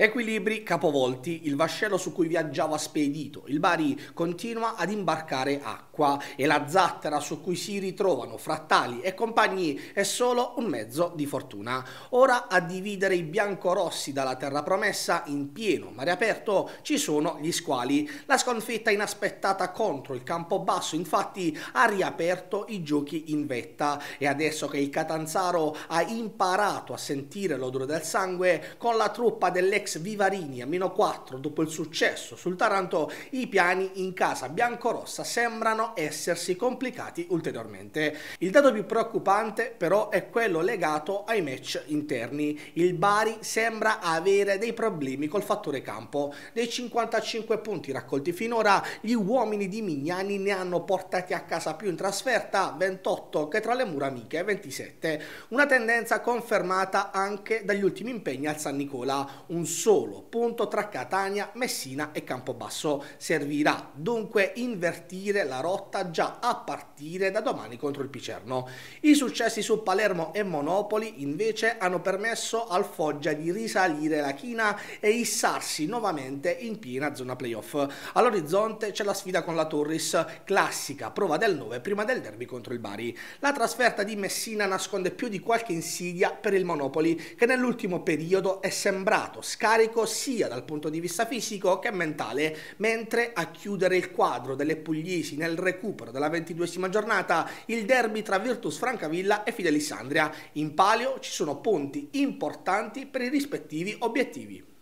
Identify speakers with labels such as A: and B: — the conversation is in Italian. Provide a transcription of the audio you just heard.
A: Equilibri capovolti, il vascello su cui viaggiava spedito, il Bari continua ad imbarcare acqua e la zattera su cui si ritrovano frattali e compagni è solo un mezzo di fortuna. Ora a dividere i biancorossi dalla terra promessa in pieno mare aperto ci sono gli squali. La sconfitta inaspettata contro il Campobasso infatti ha riaperto i giochi in vetta e adesso che il Catanzaro ha imparato a sentire l'odore del sangue con la truppa dell'ex Vivarini a meno 4 dopo il successo sul Taranto, i piani in casa biancorossa sembrano essersi complicati ulteriormente. Il dato più preoccupante però è quello legato ai match interni. Il Bari sembra avere dei problemi col fattore campo. Dei 55 punti raccolti finora, gli uomini di Mignani ne hanno portati a casa più in trasferta 28 che tra le mura amiche 27. Una tendenza confermata anche dagli ultimi impegni al San Nicola, un solo punto tra Catania, Messina e Campobasso. Servirà dunque invertire la rotta già a partire da domani contro il Picerno. I successi su Palermo e Monopoli invece hanno permesso al Foggia di risalire la china e issarsi nuovamente in piena zona playoff. All'orizzonte c'è la sfida con la Torres, classica prova del 9 prima del derby contro il Bari. La trasferta di Messina nasconde più di qualche insidia per il Monopoli che nell'ultimo periodo è sembrato scappare carico sia dal punto di vista fisico che mentale, mentre a chiudere il quadro delle pugliesi nel recupero della ventiduesima giornata il derby tra Virtus Francavilla e Fidelissandria. In palio ci sono punti importanti per i rispettivi obiettivi.